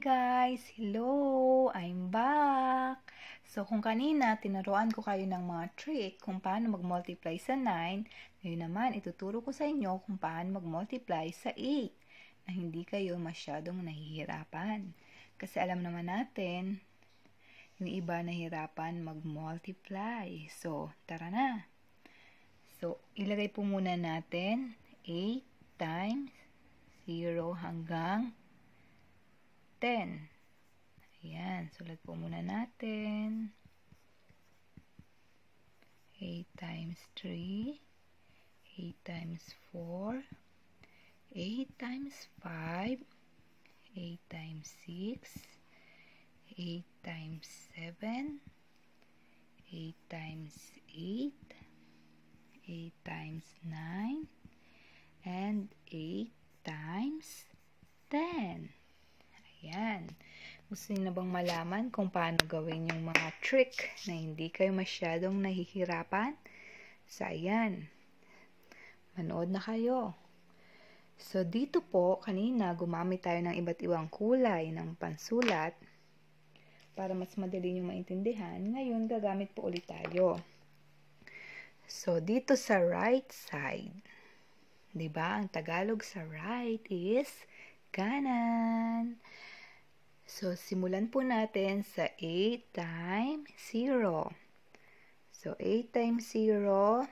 guys! Hello! I'm back! So, kung kanina, tinuruan ko kayo ng mga trick kung paano mag-multiply sa 9, ngayon naman, ituturo ko sa inyo kung paano mag-multiply sa 8 na hindi kayo masyadong nahihirapan. Kasi alam naman natin, yung iba nahihirapan mag-multiply. So, tara na! So, ilagay po muna natin 8 times 0 hanggang natin. Ayan, sulat po muna natin. 8 times 3, 8 times 4, 8 times 5, 8 times 6, 8 times 7, 8 times 8, 8 times 9, and 8 times 10. Ayan. Gusto niyo na bang malaman kung paano gawin yung mga trick na hindi kayo masyadong nahihirapan? So, ayan. Manood na kayo. So, dito po, kanina, gumamit tayo ng iba't ibang kulay ng pansulat para mas madali nyo maintindihan. Ngayon, gagamit po ulit tayo. So, dito sa right side, 'di ba? Ang Tagalog sa right is kanan. So, simulan po natin sa 8 times 0. So, 8 times 0,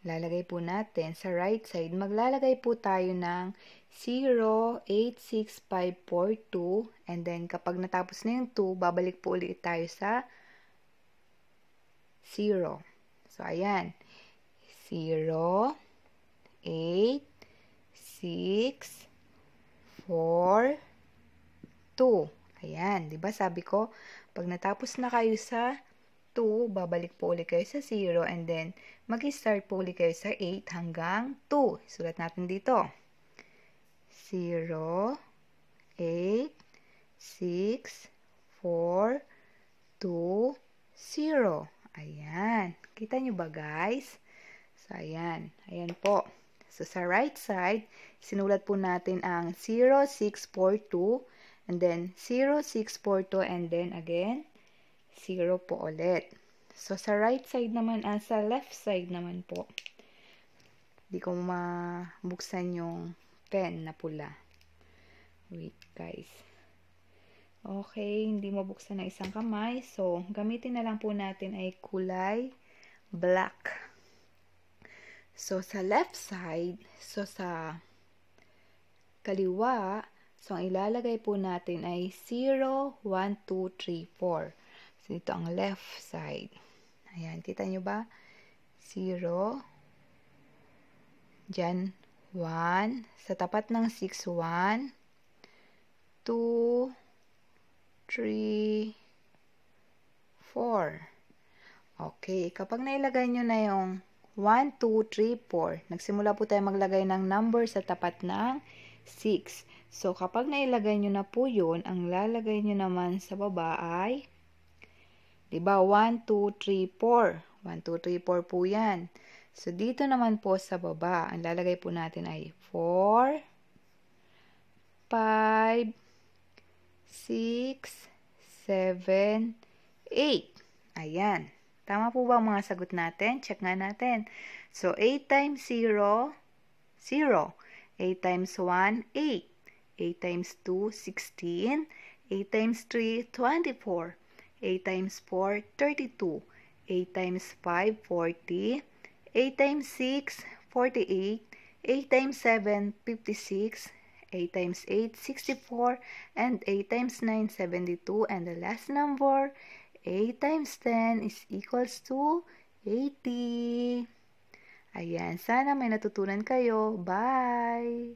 lalagay po natin sa right side, maglalagay po tayo ng 0, 8, 6, 5, 4, 2, and then kapag natapos na yung 2, babalik po ulit tayo sa 0. So, ayan. 0, 8, 6, 4, 2. Ayan, di ba sabi ko, pag natapos na kayo sa 2, babalik po ulit kayo sa 0 and then mag-start po ulit kayo sa 8 hanggang 2. Sulat natin dito. 0, 8, 6, 4, 2, 0. Ayan. Kita nyo ba guys? So, ayan. Ayan po. So, sa right side, sinulat po natin ang 0642 And then, 0, 6, 4, 2, and then again, 0 po ulit. So, sa right side naman, ah, sa left side naman po, hindi ko mabuksan yung pen na pula. Wait, guys. Okay, hindi mabuksan na isang kamay. So, gamitin na lang po natin ay kulay black. So, sa left side, so sa kaliwa, So, ang ilalagay po natin ay 0, 1, 2, 3, 4. So, dito ang left side. Ayan, kita nyo ba? 0. Diyan, 1. Sa tapat ng 6, 1. 2, 3, 4. Okay, kapag nailagay nyo na yung 1, 2, 3, 4, nagsimula po tayo maglagay ng number sa tapat ng 6. So, kapag nailagay nyo na po yun, ang lalagay nyo naman sa baba ay, di ba, 1, 2, 3, 4. 1, 2, 3, 4 po yan. So, dito naman po sa baba, ang lalagay po natin ay 4, 5, 6, 7, 8. Ayan. Tama po ba ang mga sagot natin? Check nga natin. So, 8 times 0, 0. 8 times 1, 8. 8 times 2, 16. 8 times 3, 24. 8 times 4, 32. 8 times 5, 40. 8 times 6, 48. 8 times 7, 56. 8 times 8, 64. And 8 times 9, 72. And the last number, 8 times 10 is equals to 80. Ayan, sana may natutunan kayo. Bye!